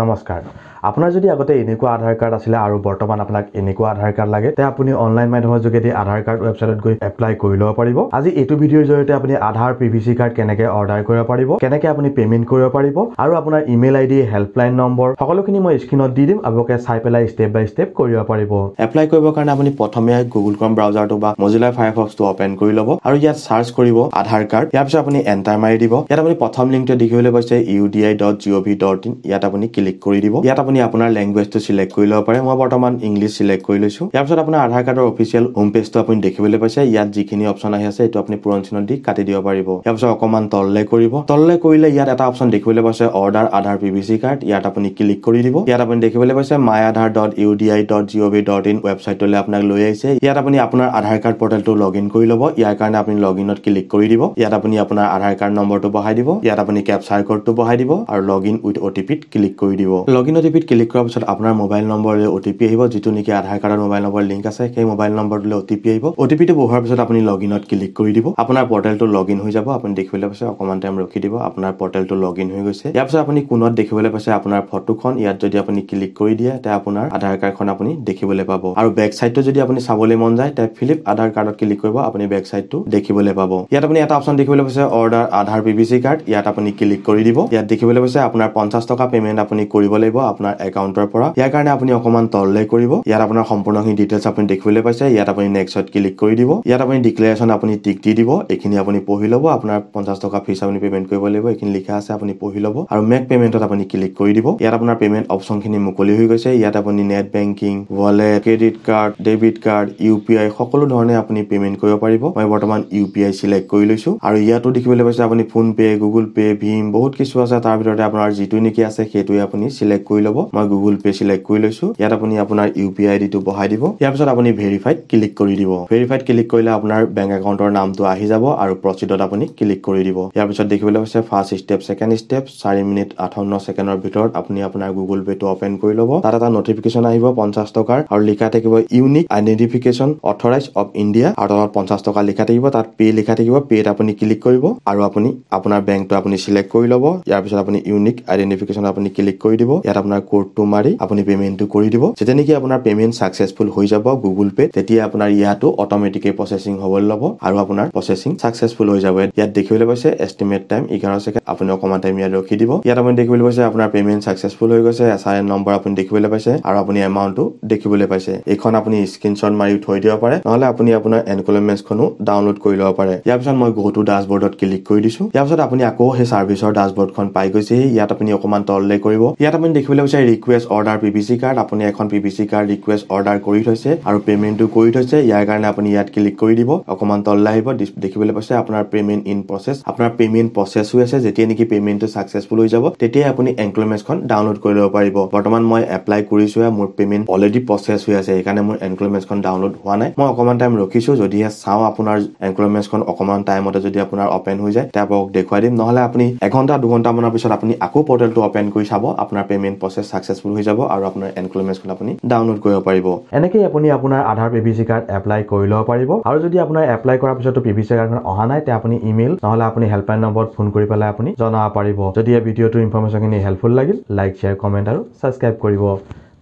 নমস্কাৰ আপোনাৰ যদি আগতে এনেকুৱা আধাৰ কাৰ্ড আছিলে আৰু বৰ্তমান আপোনাক এনেকুৱা আধাৰ কাৰ্ড লাগে তে আপুনি অনলাইন মাধ্যমৰ যোগেদি আধাৰ কাৰ্ড ৱেবছাইটত গৈ এপ্লাই কৰি ল'ব পাৰিব আজি এইটো ভিডিঅ'ৰ জৰিয়তে আপুনি Aadhaar P V C card কেনেকৈ অৰ্ডাৰ কৰিব পাৰিব কেনেকৈ আপুনি পে'মেণ্ট কৰিব পাৰিব আৰু আপোনাৰ email I D helpline number সকলোখিনি মই স্ক্ৰীণত দি দিম আপোনালোকে চাই পেলাই ষ্টেপ বাই ষ্টেপ কৰিব পাৰিব এপ্লাই কৰিবৰ কাৰণে আপুনি প্ৰথমে গুগল ক্ৰম ব্ৰাউজাৰটো বা মজিলা ফায়াৰফক্সটো অ'পেন কৰি ল'ব আৰু ইয়াত চাৰ্চ কৰিব আধাৰ কাৰ্ড ইয়াৰ পিছত আপুনি এণ্টাৰ মাৰি দিব ইয়াত আপুনি প্ৰথম লিংকটোৱে দেখিবলৈ পাইছে U D I dot G O' V dot in ইয়াত আপুনি ক্লিক কৰি দিব ইয়াত আপুনি আপোনাৰ লেংগুৱেজটো চিলেক্ট কৰি ল'ব পাৰে মই বৰ্তমান ইংলিছ চিলেক্ট কৰি লৈছোঁ ইয়াৰ পিছত আপোনাৰ আধাৰ কাৰ্ডৰ অফিচিয়েল হোম পেজটো আপুনি দেখিবলৈ পাইছে ইয়াত যিখিনি অপশ্যন আহি আছে এইটো আপুনি পূৰণ চিনত দি কাটি দিব পাৰিব ইয়াৰ পিছত অকণমান তললৈ কৰিব তললৈ কৰিলে ইয়াত এটা অপশ্যন দেখিবলৈ পাইছে order Aadhaar P V C card ইয়াত আপুনি ক্লিক কৰি দিব ইয়াত আপুনি দেখিবলৈ পাইছে my Aadhaar dot U D I dot G O' V dot in ৱেবছাইটলৈ আপোনাক লৈ আহিছে ইয়াত আপুনি আপোনাৰ আধাৰ কাৰ্ড পৰ্টেলটো লগ ইন কৰি ল'ব ইয়াৰ কাৰণে আপুনি লগ ইনত ক্লিক কৰি দিব ইয়াত আপুনি আপোনাৰ আধাৰ কাৰ্ড নম্বৰটো বঢ়াই দিব ইয়াত আপুনি কেপচাৰ কোডটো বঢ়াই দিব আৰু log in with O' T পিত ক্লিক কৰি দিব লগিন অ' টি পিত ক্লিক কৰাৰ পিছত আপোনাৰ মোবাইল নম্বৰলৈ অ' টি পি আহিব যিটো নেকি আধাৰ কাৰ্ডৰ মোবাইল নম্বৰ লিংক আছে সেই মোবাইল নম্বৰটোলৈ অ' টি পি আহিব অ' টি পিটো বহোৱাৰ পিছত আপুনি লগ ইনত ক্লিক কৰি দিব আপোনাৰ পৰ্টেলটো লগ ইন হৈ যাব আপুনি দেখিবলৈ পাইছে অকণমান টাইম ৰখি দিব আপোনাৰ পৰ্টেলটো লগ ইন হৈ গৈছে ইয়াৰ পিছত আপুনি কোনত দেখিবলৈ পাইছে আপোনাৰ ফটোখন ইয়াত যদি আপুনি ক্লিক কৰি দিয়ে তে আপোনাৰ আধাৰ কাৰ্ডখন আপুনি দেখিবলৈ পাব আৰু বেক চাইডটো যদি আপুনি চাবলৈ মন যায় তে ফিলিপ আধাৰ কাৰ্ডত ক্লিক কৰিব আপুনি বেক চাইডটো দেখিবলৈ পাব ইয়াত আপুনি এটা অপশ্যন দেখিবলৈ পাইছে order Aadhaar P P C card ইয়াত আপুনি ক্লিক কৰি দিব ইয়াত দেখিবলৈ পাইছে আপোনাৰ পঞ্চাছ টকা পেমেণ্ট আপুনি কৰিব লাগিব আপোনাৰ একাউণ্টৰ পৰা ইয়াৰ কাৰণে আপুনি অকণমান তললৈ কৰিব ইয়াত আপোনাৰ সম্পূৰ্ণখিনি ডিটেইলছ আপুনি দেখিবলৈ পাইছে ইয়াত আপুনি নেক্সট ক্লিক কৰি দিব ইয়াত আপুনি ডিক্লেৰেশ্যন আপুনি টিক দি দিব এইখিনি আপুনি পঢ়ি ল'ব আপোনাৰ পঞ্চাছ টকা ফিজ আপুনি পেমেণ্ট কৰিব লাগিব এইখিনি লিখা আছে আপুনি পঢ়ি ল'ব আৰু মেক পেমেণ্টত আপুনি ক্লিক কৰি দিব ইয়াত আপোনাৰ পেমেণ্ট অপশ্যনখিনি মুকলি হৈ গৈছে ইয়াত আপুনি net banking wallet credit card debit card U P I সকলো ধৰণে আপুনি পেমেণ্ট কৰিব পাৰিব মই বৰ্তমান ইউ পি আই চিলেক্ট কৰি লৈছোঁ আৰু ইয়াতো দেখিবলৈ পাইছে আপুনি ফোন পে' গুগল পে' ভীম বহুত কিছু আছে তাৰ ভিতৰতে আপোনাৰ যিটো নেকি আছে সেইটো গৈ আপুনি চিলেক্ট কৰি ল'ব মই গুগল পে চিলেক্ট কৰি লৈছো ইয়াত আপুনি আপোনাৰ ইউ পি আই ডিটো বহাই দিব ইয়াৰ পিছত আপুনি ভেৰিফাইড ক্লিক কৰি দিব ভেৰিফাইড ক্লিক কৰিলে আপোনাৰ বেংক একাউণ্টৰ নামটো আহি যাব আৰু প্ৰচিডত আপুনি ক্লিক কৰি দিব ইয়াৰ পিছত দেখিবলৈ পাইছে ফাৰ্ষ্ট ষ্টেপ ছেকেণ্ড ষ্টেপ চাৰি মিনিট আঠাৱন্ন ছেকেণ্ডৰ ভিতৰত আপুনি আপোনাৰ গুগল পে'টো অপেন কৰি ল'ব তাত এটা নটিফিকেশ্যন আহিব পঞ্চাছ টকাৰ আৰু লিখা থাকিব unique identification authority of India আৰু তলত পঞ্চাছ টকা লিখা থাকিব তাত পে' লিখা থাকিব পে'ত আপুনি ক্লিক কৰিব আৰু আপুনি আপোনাৰ বেংকটো আপুনি চিলেক্ট কৰি ল'ব ইয়াৰ পিছত আপুনি ইউনিক আইডেণ্টিফিকেশ্যন আপুনি ক্লিক ক্লিক কৰি দিব ইয়াত আপোনাৰ কোডটো মাৰি আপুনি পেমেণ্টটো কৰি দিব যেতিয়া নেকি আপোনাৰ পেমেণ্ট ছাকচেছফুল হৈ যাব গুগল পে তেতিয়া আপোনাৰ ইয়াতো অট'মেটিকে প্ৰচেচিং হ'বলৈ ল'ব আৰু আপোনাৰ প্ৰচেচিং ছাকচেছফুল হৈ যাব ইয়াত দেখিবলৈ পাইছে এষ্টিমেট টাইম এঘাৰ ছেকেণ্ড আপুনি অকণমান টাইম ইয়াত ৰখি দিব ইয়াত আপুনি দেখিবলৈ পাইছে আপোনাৰ পেমেণ্ট ছাকচেছফুল হৈ গৈছে এছ আৰ এন নম্বৰ আপুনি দেখিবলৈ পাইছে আৰু আপুনি এমাউণ্টটো দেখিবলৈ পাইছে এইখন আপুনি স্ক্ৰীণশ্বট মাৰি থৈ দিব পাৰে নহ'লে আপুনি আপোনাৰ এনকলমেণ্টখনো ডাউনলোড কৰি ল'ব পাৰে ইয়াৰ পিছত মই গুহটো ডাছবৰ্ডত ক্লিক কৰি দিছোঁ ইয়াৰ পিছত আপুনি আকৌ সেই ছাৰ্ভিচৰ ডাছবৰ্ডখন পাই গৈছেহি ইয়াত আপুনি অকণমান তললৈ কৰি কৰিব ইয়াত আপুনি দেখিবলৈ পাইছে request order P C card আপুনি এখন P C card request order কৰি থৈছে আৰু পেমেণ্টটো কৰি থৈছে ইয়াৰ কাৰণে আপুনি ইয়াত ক্লিক কৰি দিব অকণমান তললৈ আহিব দেখিবলৈ পাইছে আপোনাৰ পেমেণ্ট ইন প্ৰচেছ আপোনাৰ পেমেণ্ট প্ৰচেছ হৈ আছে যেতিয়া নেকি পেমেণ্টটো ছাকচেছফুল হৈ যাব তেতিয়াই আপুনি এনক্লমেণ্টখন ডাউনলোড কৰি ল'ব পাৰিব বৰ্তমান মই এপ্লাই কৰিছোঁ মোৰ পেমেণ্ট অলৰেডি প্ৰচেছ হৈ আছে সেইকাৰণে মোৰ এনক্লমেণ্টখন ডাউনলোড হোৱা নাই মই অকণমান টাইম ৰখিছোঁ যদিহে চাওঁ আপোনাৰ এনক্লমেণ্টখন অকণমান টাইমতে যদি আপোনাৰ অপেন হৈ যায় তেওঁক দেখুৱাই দিম নহ'লে আপুনি এঘণ্টা দুঘণ্টামানৰ পিছত আপুনি আকৌ পৰ্টেলটো অপেন কৰি চাব আপোনাৰ পেমেণ্ট প্ৰচেছ ছাকচেছফুল হৈ যাব আৰু আপোনাৰ এনকুলমেণ্টখন আপুনি ডাউনলোড কৰিব পাৰিব এনেকেই আপুনি আপোনাৰ Aadhaar P V C card apply কৰি ল'ব পাৰিব আৰু যদি আপোনাৰ এপ্লাই কৰাৰ পিছতো পি ভি চি কাৰ্ডখন অহা নাই তে আপুনি ইমেইল নহ'লে আপুনি হেল্পলাইন নম্বৰত ফোন কৰি পেলাই আপুনি জনাব পাৰিব যদি এই ভিডিঅ'টোৰ ইনফৰ্মেশ্যনখিনি হেল্পফুল লাগিল লাইক শ্বেয়াৰ কমেণ্ট আৰু ছাবস্ক্ৰাইব কৰিব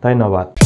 ধন্যবাদ